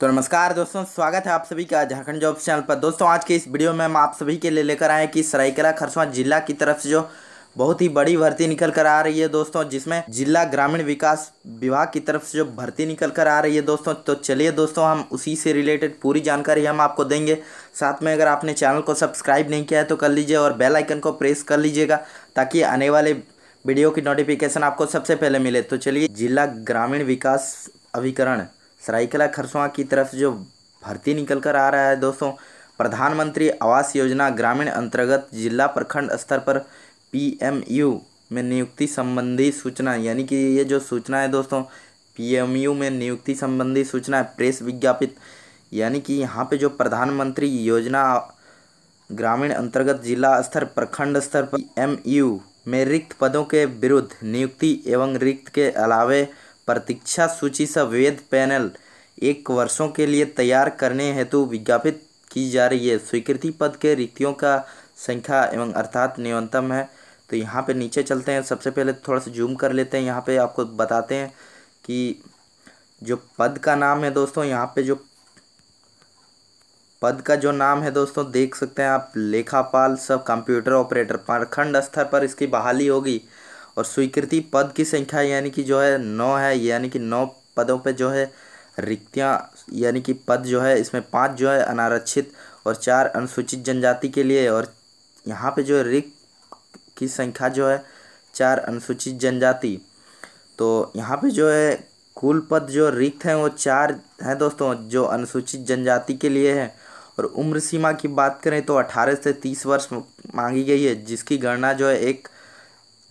तो नमस्कार दोस्तों स्वागत है आप सभी का झारखंड जॉब्स चैनल पर दोस्तों आज के इस वीडियो में हम आप सभी के लिए लेकर आए कि सरायकेला खरसवा जिला की तरफ से जो बहुत ही बड़ी भर्ती निकल कर आ रही है दोस्तों जिसमें जिला ग्रामीण विकास विभाग की तरफ से जो भर्ती निकल कर आ रही है दोस्तों तो चलिए दोस्तों हम उसी से रिलेटेड पूरी जानकारी हम आपको देंगे साथ में अगर आपने चैनल को सब्सक्राइब नहीं किया है तो कर लीजिए और बेल आइकन को प्रेस कर लीजिएगा ताकि आने वाले वीडियो की नोटिफिकेशन आपको सबसे पहले मिले तो चलिए जिला ग्रामीण विकास अभिकरण सरायकला खरसुआ की तरफ जो भर्ती निकल कर आ रहा है दोस्तों प्रधानमंत्री आवास योजना ग्रामीण अंतर्गत जिला प्रखंड स्तर पर पीएमयू में नियुक्ति संबंधी सूचना यानी कि ये जो सूचना है दोस्तों पीएमयू में नियुक्ति संबंधी सूचना प्रेस विज्ञापित यानी कि यहाँ पे जो प्रधानमंत्री योजना ग्रामीण अंतर्गत जिला स्तर प्रखंड स्तर पर एम में रिक्त पदों के विरुद्ध नियुक्ति एवं रिक्त के अलावे प्रतीक्षा सूची वेद पैनल एक वर्षों के लिए तैयार करने हेतु विज्ञापित की जा रही है स्वीकृति पद के रिक्तियों का संख्या एवं अर्थात न्यूनतम है तो यहाँ पे नीचे चलते हैं सबसे पहले थोड़ा सा जूम कर लेते हैं यहाँ पे आपको बताते हैं कि जो पद का नाम है दोस्तों यहाँ पे जो पद का जो नाम है दोस्तों देख सकते हैं आप लेखापाल सब कंप्यूटर ऑपरेटर प्रखंड स्तर पर इसकी बहाली होगी और स्वीकृति पद की संख्या यानी कि जो है नौ है यानी कि नौ पदों पर जो है रिक्तियाँ यानी कि पद जो है इसमें पाँच जो है अनारक्षित और चार अनुसूचित जनजाति के लिए और यहाँ पे जो है रिक्त की संख्या जो है चार अनुसूचित जनजाति तो यहाँ पे जो है कुल पद जो रिक्त हैं वो चार हैं दोस्तों जो अनुसूचित जनजाति के लिए हैं और उम्र सीमा की बात करें तो अठारह से तीस वर्ष मांगी गई है जिसकी गणना जो है एक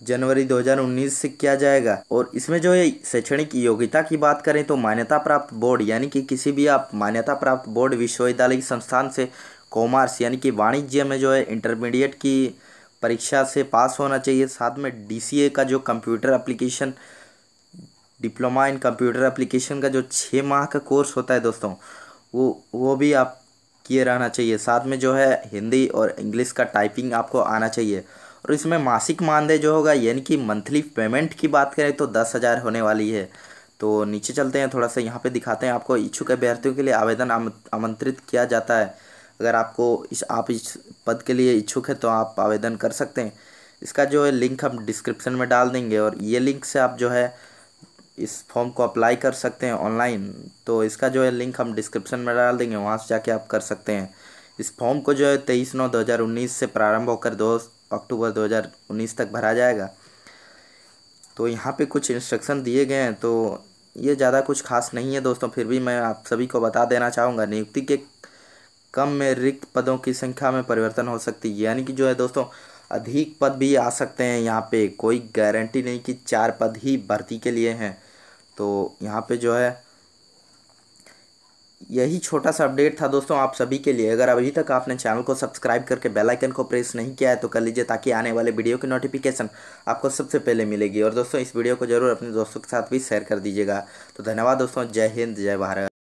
जनवरी 2019 से किया जाएगा और इसमें जो है शैक्षणिक योग्यता की बात करें तो मान्यता प्राप्त बोर्ड यानी कि किसी भी आप मान्यता प्राप्त बोर्ड विश्वविद्यालय के संस्थान से कॉमर्स यानी कि वाणिज्य में जो है इंटरमीडिएट की परीक्षा से पास होना चाहिए साथ में डी का जो computer application diploma in computer application का जो छः माह का कोर्स होता है दोस्तों वो वो भी आप किए रहना चाहिए साथ में जो है हिंदी और इंग्लिश का टाइपिंग आपको आना चाहिए और इसमें मासिक मानदेय जो होगा यानी कि मंथली पेमेंट की बात करें तो दस हज़ार होने वाली है तो नीचे चलते हैं थोड़ा सा यहाँ पे दिखाते हैं आपको इच्छुक अभ्यर्थियों के लिए आवेदन आमंत्रित किया जाता है अगर आपको इस आप इस पद के लिए इच्छुक है तो आप आवेदन कर सकते हैं इसका जो है लिंक हम डिस्क्रिप्शन में डाल देंगे और ये लिंक से आप जो है इस फॉर्म को अप्लाई कर सकते हैं ऑनलाइन तो इसका जो है लिंक हम डिस्क्रिप्शन में डाल देंगे वहाँ से जाके आप कर सकते हैं इस फॉर्म को जो है तेईस नौ उन्नीस से प्रारंभ होकर दो अक्टूबर 2019 तक भरा जाएगा तो यहाँ पे कुछ इंस्ट्रक्शन दिए गए हैं तो ये ज़्यादा कुछ खास नहीं है दोस्तों फिर भी मैं आप सभी को बता देना चाहूँगा नियुक्ति के कम में रिक्त पदों की संख्या में परिवर्तन हो सकती है यानी कि जो है दोस्तों अधिक पद भी आ सकते हैं यहाँ पे कोई गारंटी नहीं कि चार पद ही भर्ती के लिए हैं तो यहाँ पे जो है यही छोटा सा अपडेट था दोस्तों आप सभी के लिए अगर अभी तक आपने चैनल को सब्सक्राइब करके बेल आइकन को प्रेस नहीं किया है तो कर लीजिए ताकि आने वाले वीडियो की नोटिफिकेशन आपको सबसे पहले मिलेगी और दोस्तों इस वीडियो को जरूर अपने दोस्तों के साथ भी शेयर कर दीजिएगा तो धन्यवाद दोस्तों जय हिंद जय भारत